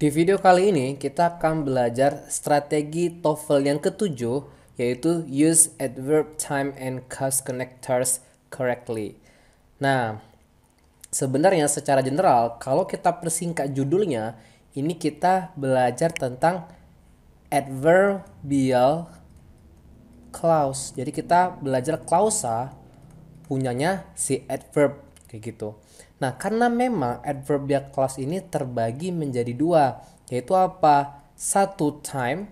Di video kali ini kita akan belajar strategi TOEFL yang ketujuh yaitu use adverb time and cause connectors correctly. Nah, sebenarnya secara general kalau kita persingkat judulnya ini kita belajar tentang adverbial clause. Jadi kita belajar klausa punyanya si adverb kayak gitu. Nah, karena memang adverbial clause ini terbagi menjadi dua, yaitu apa? Satu time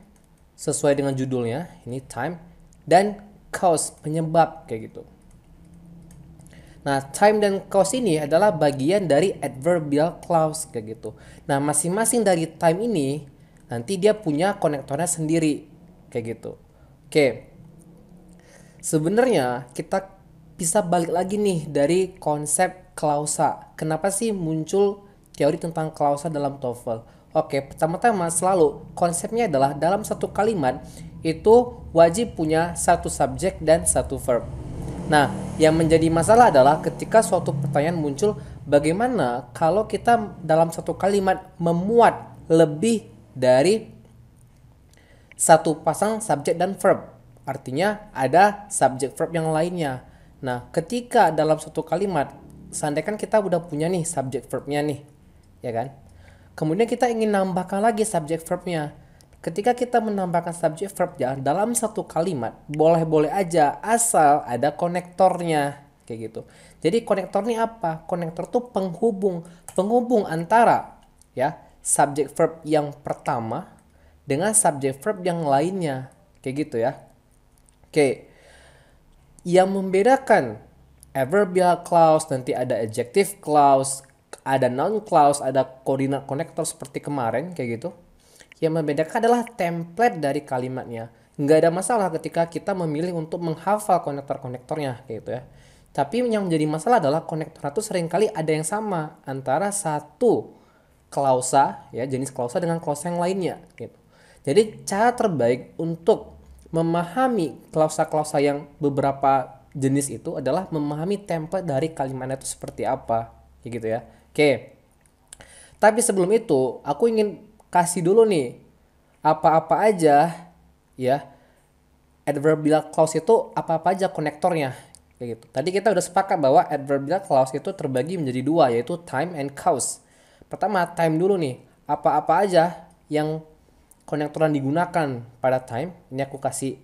sesuai dengan judulnya, ini time dan cause penyebab kayak gitu. Nah, time dan cause ini adalah bagian dari adverbial clause kayak gitu. Nah, masing-masing dari time ini nanti dia punya konektornya sendiri kayak gitu. Oke. Sebenarnya kita bisa balik lagi nih dari konsep klausa. Kenapa sih muncul teori tentang klausa dalam TOEFL? Oke, pertama-tama selalu konsepnya adalah dalam satu kalimat itu wajib punya satu subjek dan satu verb. Nah, yang menjadi masalah adalah ketika suatu pertanyaan muncul, bagaimana kalau kita dalam satu kalimat memuat lebih dari satu pasang subjek dan verb. Artinya ada subjek verb yang lainnya. Nah, ketika dalam satu kalimat seandainya kan kita udah punya nih subject verbnya nih, ya kan? Kemudian kita ingin nambahkan lagi subject verbnya. Ketika kita menambahkan subject verbnya dalam satu kalimat, boleh-boleh aja asal ada konektornya kayak gitu. Jadi konektor ini apa? Konektor tuh penghubung, penghubung antara ya subject verb yang pertama dengan subject verb yang lainnya kayak gitu ya. Oke. Yang membedakan adverbial clause, nanti ada adjective clause, ada noun clause, ada koordinat konektor seperti kemarin kayak gitu. Yang membedakan adalah template dari kalimatnya. Nggak ada masalah ketika kita memilih untuk menghafal konektor-konektornya kayak gitu ya. Tapi yang menjadi masalah adalah konektor itu seringkali ada yang sama antara satu klausa ya jenis klausa dengan klausa yang lainnya gitu. Jadi cara terbaik untuk memahami klausa-klausa yang beberapa jenis itu adalah memahami template dari kalimatnya itu seperti apa ya gitu ya oke tapi sebelum itu aku ingin kasih dulu nih apa-apa aja ya adverbial clause itu apa-apa aja konektornya kayak gitu tadi kita udah sepakat bahwa adverbial clause itu terbagi menjadi dua yaitu time and cause pertama time dulu nih apa-apa aja yang konektoran digunakan pada time ini aku kasih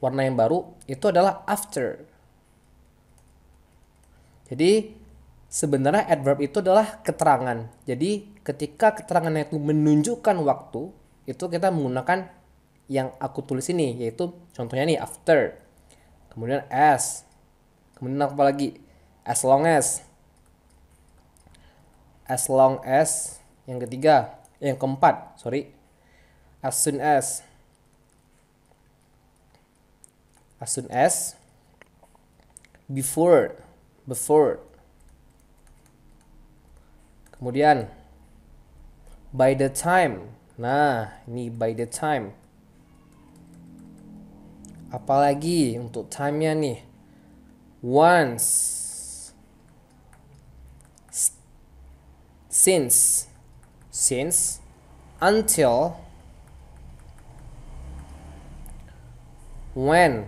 warna yang baru itu adalah after. Jadi sebenarnya adverb itu adalah keterangan. Jadi ketika keterangan itu menunjukkan waktu, itu kita menggunakan yang aku tulis ini, yaitu contohnya nih after, kemudian as, kemudian apa lagi? As long as, as long as, yang ketiga, yang keempat, sorry, as soon as, as soon as before before kemudian by the time nah ini by the time apalagi untuk time-nya nih once since since until when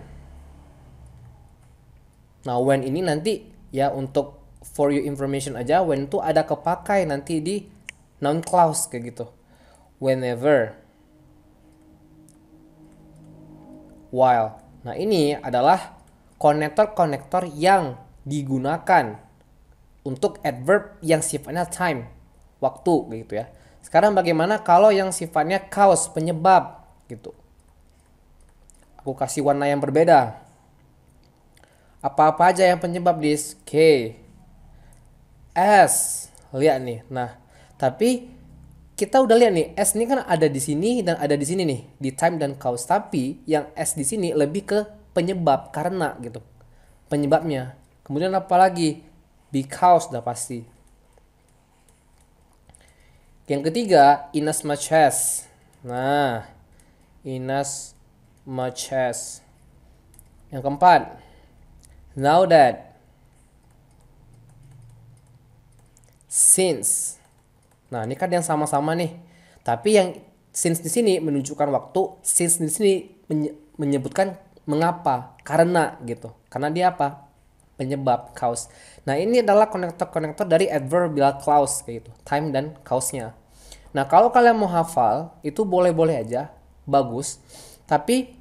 Nah, when ini nanti ya untuk for your information aja when itu ada kepakai nanti di noun clause kayak gitu. Whenever while. Nah, ini adalah konektor-konektor yang digunakan untuk adverb yang sifatnya time, waktu gitu ya. Sekarang bagaimana kalau yang sifatnya cause, penyebab gitu. Aku kasih warna yang berbeda apa-apa aja yang penyebab dis K S lihat nih nah tapi kita udah lihat nih S ini kan ada di sini dan ada di sini nih di time dan cause tapi yang S di sini lebih ke penyebab karena gitu penyebabnya kemudian apa lagi because udah pasti yang ketiga, inas as Nah, inas as Yang keempat, now that since nah ini kan yang sama-sama nih tapi yang since di sini menunjukkan waktu since di sini menyebutkan mengapa karena gitu karena dia apa penyebab cause nah ini adalah konektor-konektor dari adverbial clause kayak gitu time dan cause-nya nah kalau kalian mau hafal itu boleh-boleh aja bagus tapi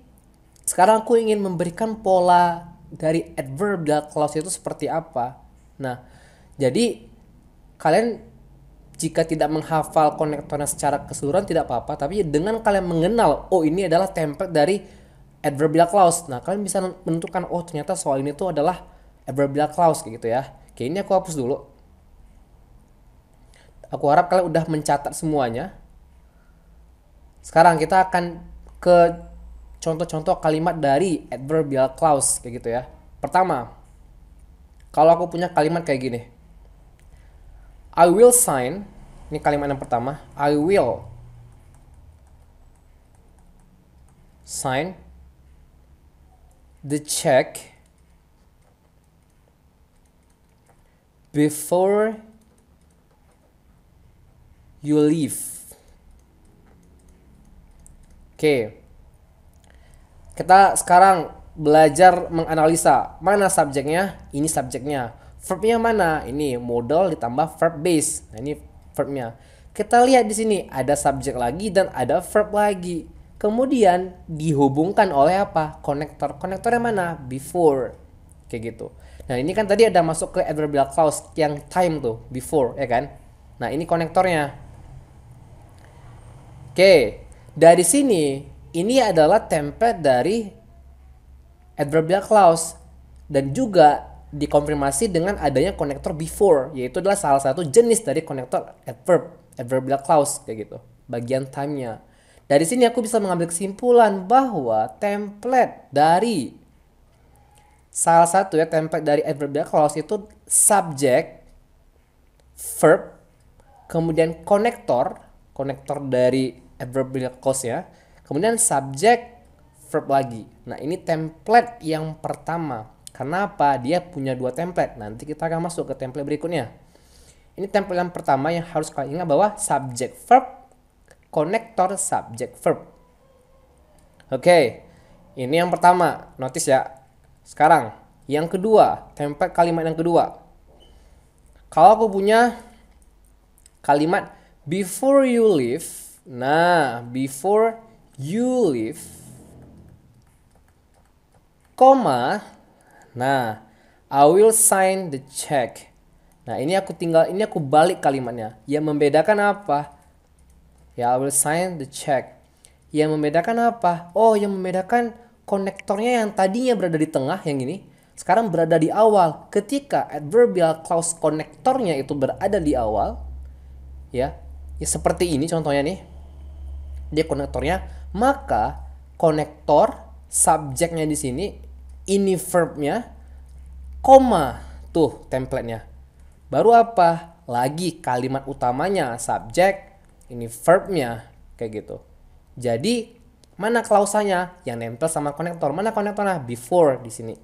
sekarang aku ingin memberikan pola dari adverbial clause itu seperti apa. Nah, jadi kalian jika tidak menghafal konektornya secara keseluruhan tidak apa-apa, tapi dengan kalian mengenal oh ini adalah template dari adverbial clause. Nah, kalian bisa menentukan oh ternyata soal ini tuh adalah adverbial clause kayak gitu ya. Oke, ini aku hapus dulu. Aku harap kalian udah mencatat semuanya. Sekarang kita akan ke contoh-contoh kalimat dari adverbial ya, clause kayak gitu ya. Pertama, kalau aku punya kalimat kayak gini. I will sign, ini kalimat yang pertama, I will sign the check before you leave. Oke. Okay. Kita sekarang belajar menganalisa mana subjeknya, ini subjeknya. Verbnya mana? Ini modal ditambah verb base. Nah, ini verbnya. Kita lihat di sini ada subjek lagi dan ada verb lagi. Kemudian dihubungkan oleh apa? Konektor. Konektornya mana? Before. Kayak gitu. Nah, ini kan tadi ada masuk ke adverbial clause yang time tuh, before, ya kan? Nah, ini konektornya. Oke, dari sini ini adalah template dari adverbial clause dan juga dikonfirmasi dengan adanya konektor before yaitu adalah salah satu jenis dari konektor adverb adverbial clause kayak gitu bagian timenya dari sini aku bisa mengambil kesimpulan bahwa template dari salah satu ya template dari adverbial clause itu subject verb kemudian konektor konektor dari adverbial clause ya Kemudian subjek verb lagi. Nah, ini template yang pertama. Kenapa? Dia punya dua template. Nanti kita akan masuk ke template berikutnya. Ini template yang pertama yang harus kalian ingat bahwa subject verb, konektor subject verb. Oke, okay. ini yang pertama. Notice ya. Sekarang, yang kedua, template kalimat yang kedua. Kalau aku punya kalimat before you leave, nah before you live, koma, nah, I will sign the check. Nah, ini aku tinggal ini aku balik kalimatnya. Yang membedakan apa? Ya, I will sign the check. Yang membedakan apa? Oh, yang membedakan konektornya yang tadinya berada di tengah yang ini sekarang berada di awal. Ketika adverbial clause konektornya itu berada di awal, ya, ya seperti ini contohnya nih. Dia konektornya maka konektor subjeknya di sini ini verbnya koma tuh templatenya baru apa lagi kalimat utamanya subjek ini verbnya kayak gitu jadi mana klausanya yang nempel sama konektor mana konektornya before di sini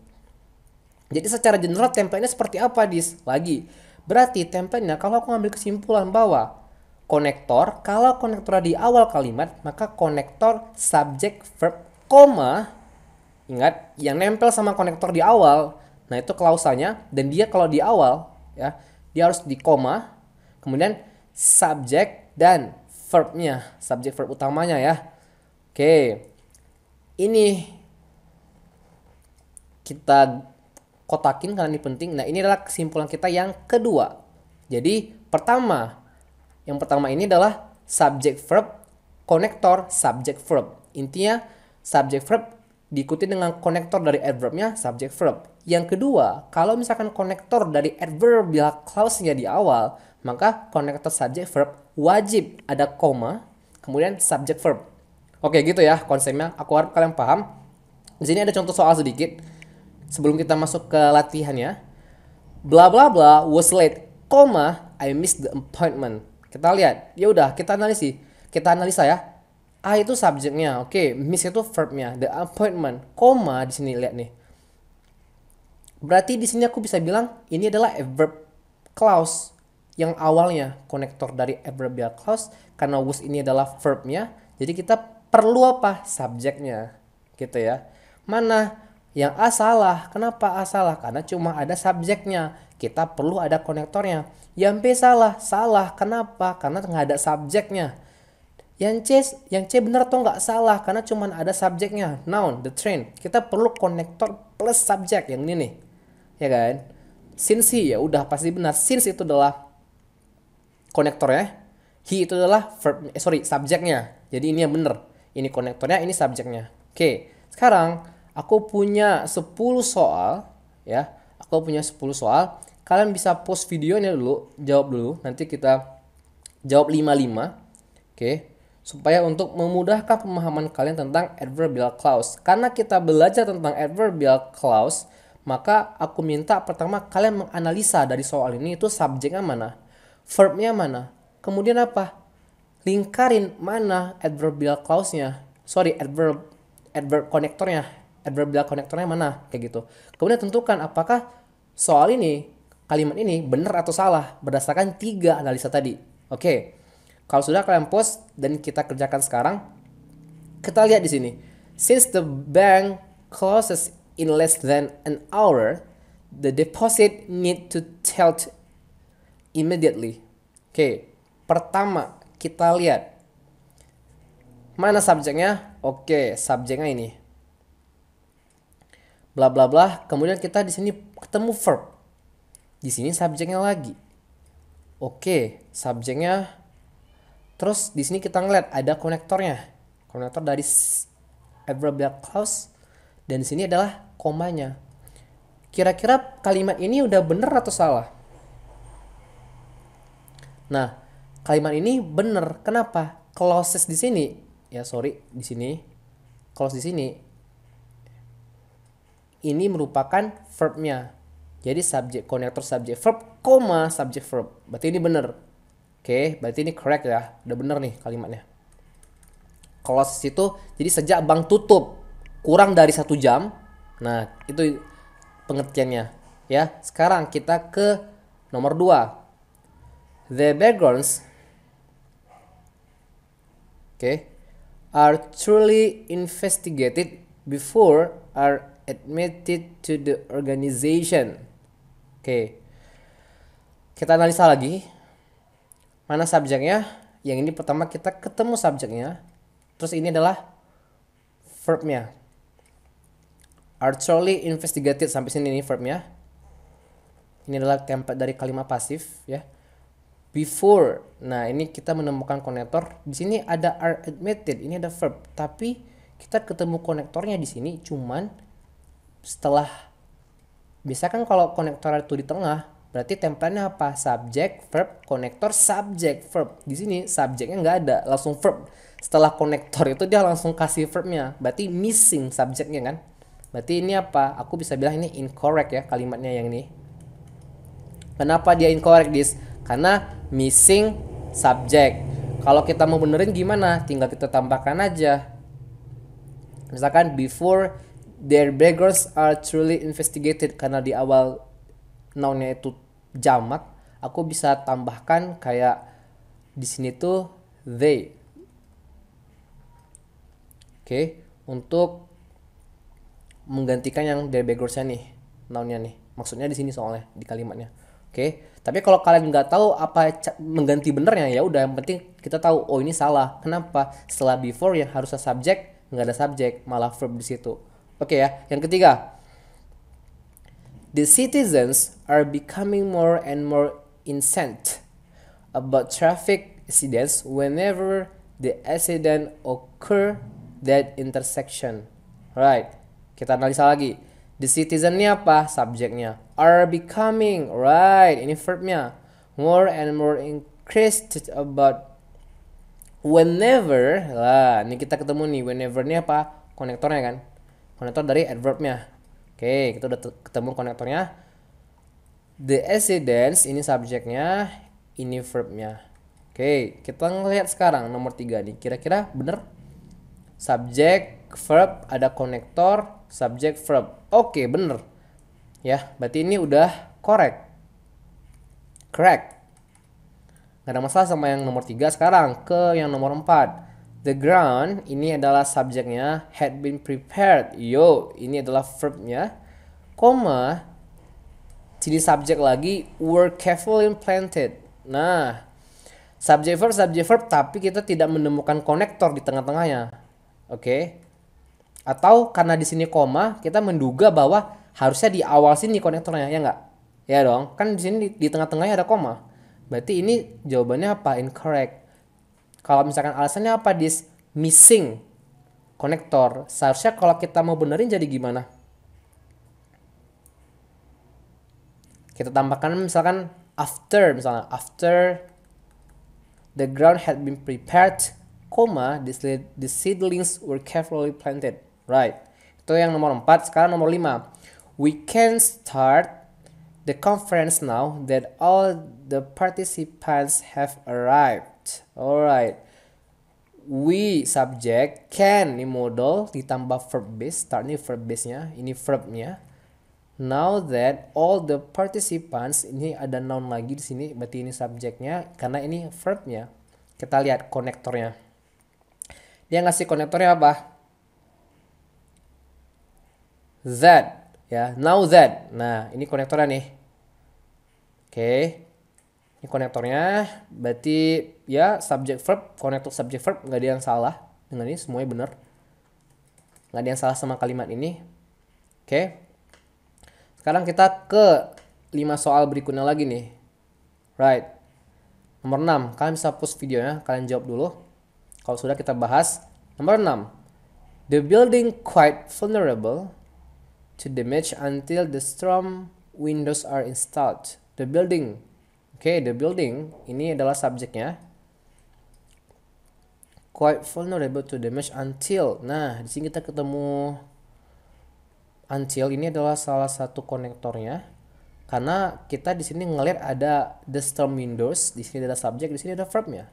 jadi secara general templatenya seperti apa dis lagi berarti templatenya kalau aku ngambil kesimpulan bahwa konektor. Kalau konektor di awal kalimat, maka konektor subject verb koma ingat yang nempel sama konektor di awal. Nah, itu klausanya dan dia kalau di awal ya, dia harus di koma, kemudian subject dan verbnya, subject verb utamanya ya. Oke. Ini kita kotakin karena ini penting. Nah, ini adalah kesimpulan kita yang kedua. Jadi, pertama, yang pertama ini adalah subject verb konektor subject verb. Intinya subject verb diikuti dengan konektor dari adverbnya subject verb. Yang kedua, kalau misalkan konektor dari adverb bila clause-nya di awal, maka konektor subject verb wajib ada koma, kemudian subject verb. Oke, gitu ya konsepnya. Aku harap kalian paham. Di sini ada contoh soal sedikit. Sebelum kita masuk ke latihannya. Bla bla bla was late, koma I missed the appointment. Kita lihat. Ya udah, kita analisis. Kita analisa ya. A itu subjeknya, oke. Okay. Miss itu verbnya. The appointment, koma di sini lihat nih. Berarti di sini aku bisa bilang ini adalah adverb clause yang awalnya konektor dari adverbial clause karena was ini adalah verbnya. Jadi kita perlu apa? Subjeknya, gitu ya. Mana yang A salah. Kenapa A salah? Karena cuma ada subjeknya. Kita perlu ada konektornya. Yang P salah, salah. Kenapa? Karena nggak ada subjeknya. Yang C, yang C benar atau nggak salah karena cuman ada subjeknya. Noun, the train. Kita perlu konektor plus subjek yang ini nih. Ya kan? Since he, ya udah pasti benar. Since itu adalah konektor ya. He itu adalah verb, eh, sorry, subjeknya. Jadi ini yang benar. Ini konektornya, ini subjeknya. Oke, sekarang aku punya 10 soal ya. Aku punya 10 soal kalian bisa post videonya dulu jawab dulu nanti kita jawab 55 oke okay? supaya untuk memudahkan pemahaman kalian tentang adverbial clause karena kita belajar tentang adverbial clause maka aku minta pertama kalian menganalisa dari soal ini itu subjeknya mana verbnya mana kemudian apa lingkarin mana adverbial clause-nya sorry adverb adverb konektornya adverbial konektornya mana kayak gitu kemudian tentukan apakah soal ini kalimat ini benar atau salah berdasarkan tiga analisa tadi. Oke, okay. kalau sudah kalian post dan kita kerjakan sekarang, kita lihat di sini. Since the bank closes in less than an hour, the deposit need to tilt immediately. Oke, okay. pertama kita lihat mana subjeknya. Oke, okay, subjeknya ini. Bla bla bla. Kemudian kita di sini ketemu verb. Di sini subjeknya lagi. Oke, subjeknya. Terus di sini kita ngeliat ada konektornya. Konektor dari adverbial clause dan di sini adalah komanya. Kira-kira kalimat ini udah bener atau salah? Nah, kalimat ini bener. Kenapa? Clauses di sini, ya sorry, di sini, clause di sini, ini merupakan verbnya. Jadi subjek konektor subjek verb, koma subjek verb. Berarti ini benar. Oke, berarti ini correct ya. Udah benar nih kalimatnya. Kalau situ, jadi sejak bank tutup kurang dari satu jam. Nah, itu pengertiannya ya. Sekarang kita ke nomor 2. The backgrounds okay, are truly investigated before are admitted to the organization. Oke. Kita analisa lagi. Mana subjeknya? Yang ini pertama kita ketemu subjeknya. Terus ini adalah verbnya. Archly investigated sampai sini ini verbnya. Ini adalah tempat dari kalimat pasif ya. Before. Nah, ini kita menemukan konektor. Di sini ada are admitted, ini ada verb, tapi kita ketemu konektornya di sini cuman setelah bisa kan kalau konektor itu di tengah berarti template apa Subject, verb konektor subject, verb di sini subjectnya nggak ada langsung verb setelah konektor itu dia langsung kasih verbnya berarti missing subjectnya kan berarti ini apa aku bisa bilang ini incorrect ya kalimatnya yang ini kenapa dia incorrect this karena missing subject. kalau kita mau benerin gimana tinggal kita tambahkan aja misalkan before their backgrounds are truly investigated karena di awal nounnya itu jamak aku bisa tambahkan kayak di sini tuh they oke okay. untuk menggantikan yang their beggarsnya nih nounnya nih maksudnya di sini soalnya di kalimatnya oke okay. tapi kalau kalian nggak tahu apa mengganti benernya ya udah yang penting kita tahu oh ini salah kenapa setelah before yang harusnya subjek nggak ada subjek malah verb di situ Oke ya, yang ketiga. The citizens are becoming more and more incensed about traffic accidents whenever the accident occur that intersection. Right. Kita analisa lagi. The citizen ini apa? Subjeknya. Are becoming. Right. Ini verbnya. More and more increased about whenever. Lah, ini kita ketemu nih. Whenever ini apa? Konektornya kan konektor dari adverbnya. Oke, kita udah ketemu konektornya. The accidents ini subjeknya, ini verbnya. Oke, kita ngelihat sekarang nomor tiga nih. Kira-kira bener? Subjek, verb, ada konektor, subjek, verb. Oke, bener. Ya, berarti ini udah korek, Correct. Gak ada masalah sama yang nomor tiga sekarang ke yang nomor empat. The ground ini adalah subjeknya, had been prepared. Yo, ini adalah verbnya. Koma, jadi subjek lagi were carefully planted. Nah, subject verb subject verb tapi kita tidak menemukan konektor di tengah-tengahnya. Oke. Okay? Atau karena di sini koma, kita menduga bahwa harusnya di awal sini konektornya ya enggak? Ya dong, kan di sini di, di tengah-tengahnya ada koma. Berarti ini jawabannya apa? Incorrect. Kalau misalkan alasannya apa dis missing konektor, seharusnya kalau kita mau benerin jadi gimana? Kita tambahkan misalkan after misalnya after the ground had been prepared, comma the seedlings were carefully planted. Right. Itu yang nomor 4. Sekarang nomor 5. We can start the conference now that all the participants have arrived. Alright. We subject can ini modal ditambah verb base. Start ini verb base-nya, ini verb-nya. Now that all the participants ini ada noun lagi di sini berarti ini subjeknya karena ini verbnya. Kita lihat konektornya. Dia ngasih konektornya apa? That ya. Now that. Nah, ini konektornya nih. Oke. Okay. Ini konektornya berarti ya subject verb connect to subject verb nggak ada yang salah dengan ini semuanya benar nggak ada yang salah sama kalimat ini oke okay. sekarang kita ke lima soal berikutnya lagi nih right nomor 6 kalian bisa post videonya kalian jawab dulu kalau sudah kita bahas nomor 6 the building quite vulnerable to damage until the storm windows are installed the building Oke, okay, the building ini adalah subjeknya quite vulnerable to damage until. Nah, di sini kita ketemu until ini adalah salah satu konektornya. Karena kita di sini ngelihat ada the storm windows, di sini ada subject, di sini ada verbnya.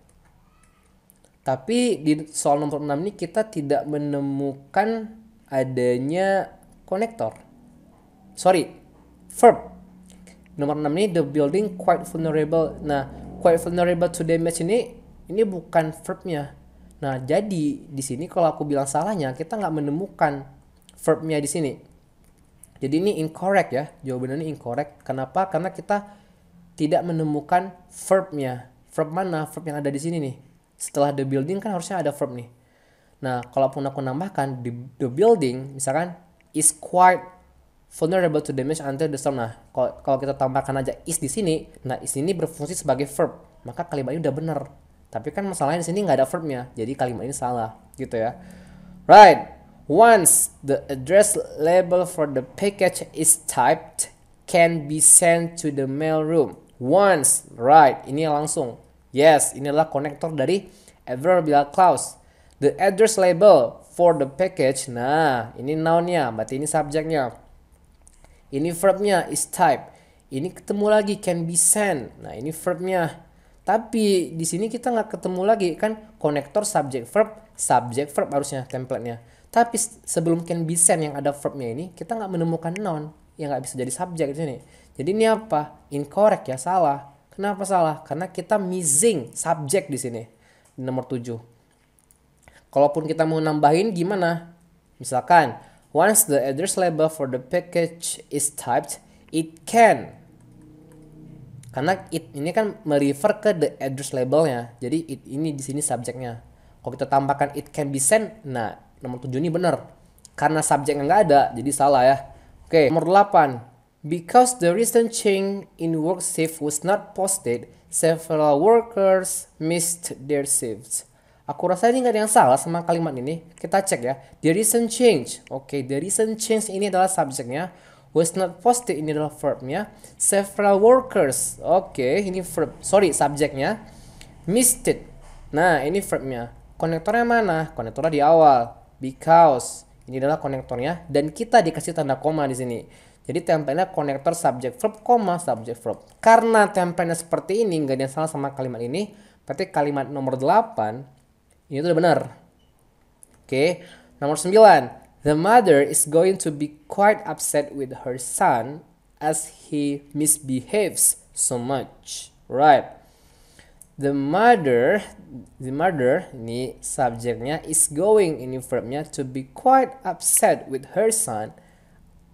Tapi di soal nomor 6 ini kita tidak menemukan adanya konektor. Sorry, verb. Nomor 6 ini the building quite vulnerable. Nah, quite vulnerable to damage ini ini bukan verbnya Nah, jadi di sini kalau aku bilang salahnya, kita nggak menemukan verbnya di sini. Jadi ini incorrect ya, jawabannya ini incorrect. Kenapa? Karena kita tidak menemukan verbnya. Verb mana? Verb yang ada di sini nih. Setelah the building kan harusnya ada verb nih. Nah, kalaupun aku nambahkan the, the building, misalkan is quite vulnerable to damage until the storm. Nah, kalau kita tambahkan aja is di sini, nah is ini berfungsi sebagai verb, maka kalimatnya udah benar. Tapi kan masalahnya di sini nggak ada verbnya, jadi kalimat ini salah gitu ya. Right. Once the address label for the package is typed, can be sent to the mail room. Once, right, ini langsung. Yes, inilah konektor dari adverbial clause. The address label for the package. Nah, ini nounnya, berarti ini subjeknya. Ini verbnya is type. Ini ketemu lagi can be sent. Nah, ini verbnya. Tapi di sini kita nggak ketemu lagi kan konektor subject verb subject verb harusnya template-nya. Tapi sebelum can be sent yang ada verbnya ini kita nggak menemukan noun yang nggak bisa jadi subject di sini. Jadi ini apa? Incorrect ya salah. Kenapa salah? Karena kita missing subject di sini nomor 7. Kalaupun kita mau nambahin gimana? Misalkan once the address label for the package is typed, it can karena it ini kan merefer ke the address labelnya jadi it ini di sini subjeknya kalau kita tambahkan it can be sent nah nomor 7 ini benar karena subjeknya nggak ada jadi salah ya oke okay, nomor 8 because the recent change in work shift was not posted several workers missed their shifts Aku rasa ini nggak ada yang salah sama kalimat ini. Kita cek ya. The recent change. Oke, okay, the recent change ini adalah subjeknya was not posted ini adalah verbnya several workers oke okay, ini verb sorry subjeknya missed it nah ini verbnya konektornya mana konektornya di awal because ini adalah konektornya dan kita dikasih tanda koma di sini jadi tempelnya konektor subjek, verb, koma subjek, verb. Karena tempelnya seperti ini, nggak ada yang salah sama kalimat ini. Berarti kalimat nomor 8 ini sudah benar. Oke, nomor 9. The mother is going to be quite upset with her son as he misbehaves so much, right? The mother, the mother ini subjeknya is going ini verbnya to be quite upset with her son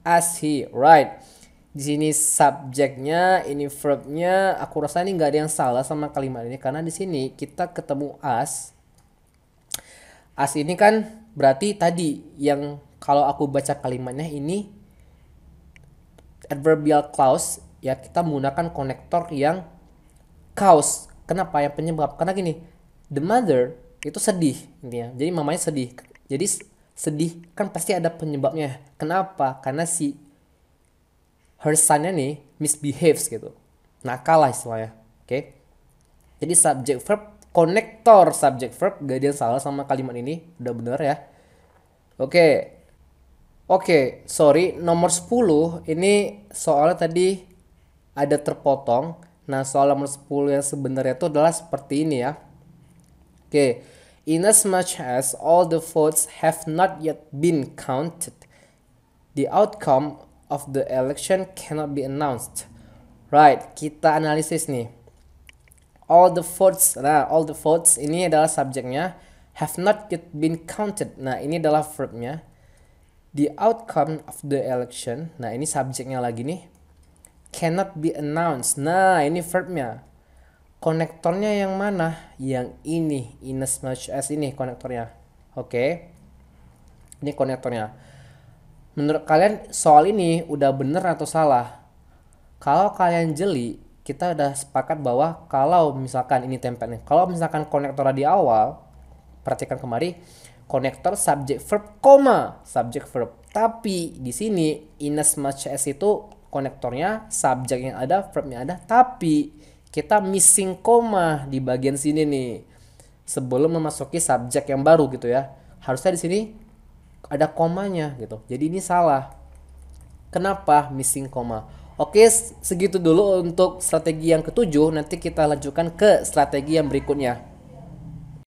as he, right? Di sini subjeknya, ini verbnya, aku rasa ini nggak ada yang salah sama kalimat ini karena di sini kita ketemu as. As ini kan berarti tadi yang kalau aku baca kalimatnya ini adverbial clause ya kita menggunakan konektor yang cause kenapa yang penyebab karena gini the mother itu sedih intinya jadi mamanya sedih jadi sedih kan pasti ada penyebabnya kenapa karena si her sonnya nih misbehaves gitu nakal lah istilahnya oke okay? jadi subject verb konektor subject verb gak ada yang salah sama kalimat ini udah bener ya oke okay. oke okay, sorry nomor 10 ini soalnya tadi ada terpotong nah soal nomor 10 yang sebenarnya itu adalah seperti ini ya oke okay. much as all the votes have not yet been counted, the outcome of the election cannot be announced. Right, kita analisis nih all the votes nah all the votes ini adalah subjeknya have not yet been counted nah ini adalah verbnya the outcome of the election nah ini subjeknya lagi nih cannot be announced nah ini verbnya konektornya yang mana yang ini in as much as ini konektornya oke okay. ini konektornya menurut kalian soal ini udah bener atau salah kalau kalian jeli kita udah sepakat bahwa kalau misalkan ini template kalau misalkan konektor di awal, perhatikan kemari, konektor subject verb koma subject verb. Tapi di sini in as much as itu konektornya subjek yang ada, verb yang ada, tapi kita missing koma di bagian sini nih. Sebelum memasuki subjek yang baru gitu ya. Harusnya di sini ada komanya gitu. Jadi ini salah. Kenapa missing koma? Oke, segitu dulu untuk strategi yang ketujuh. Nanti kita lanjutkan ke strategi yang berikutnya.